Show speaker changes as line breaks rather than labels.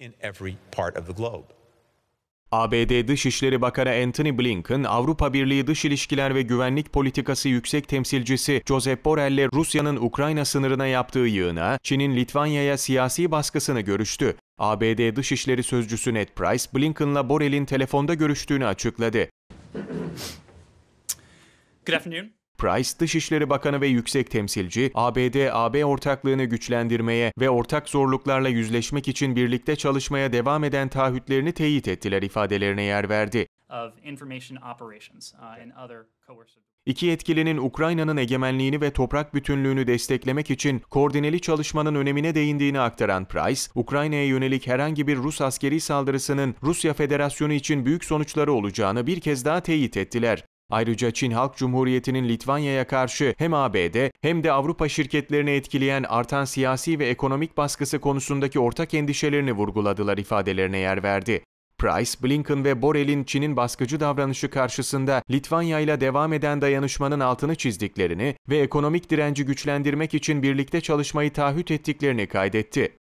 in every part of the globe.
ABD Dışişleri Bakanı Antony Blinken, Avrupa Birliği Dış İlişkiler ve Güvenlik Politikası Yüksek Temsilcisi Josep Borrell'le Rusya'nın Ukrayna sınırına yaptığı yığına, Çin'in Litvanya'ya siyasi baskısını görüştü. ABD Dışişleri Sözcüsü Ned Price, Blinken'la Borrell'in telefonda görüştüğünü açıkladı. Good afternoon. Price, Dışişleri Bakanı ve Yüksek Temsilci, ABD-AB ortaklığını güçlendirmeye ve ortak zorluklarla yüzleşmek için birlikte çalışmaya devam eden taahhütlerini teyit ettiler ifadelerine yer verdi.
Uh,
İki yetkilinin Ukrayna'nın egemenliğini ve toprak bütünlüğünü desteklemek için koordineli çalışmanın önemine değindiğini aktaran Price, Ukrayna'ya yönelik herhangi bir Rus askeri saldırısının Rusya Federasyonu için büyük sonuçları olacağını bir kez daha teyit ettiler. Ayrıca Çin Halk Cumhuriyeti'nin Litvanya'ya karşı hem ABD hem de Avrupa şirketlerini etkileyen artan siyasi ve ekonomik baskısı konusundaki ortak endişelerini vurguladılar ifadelerine yer verdi. Price, Blinken ve Borel'in Çin'in baskıcı davranışı karşısında Litvanya ile devam eden dayanışmanın altını çizdiklerini ve ekonomik direnci güçlendirmek için birlikte çalışmayı taahhüt ettiklerini kaydetti.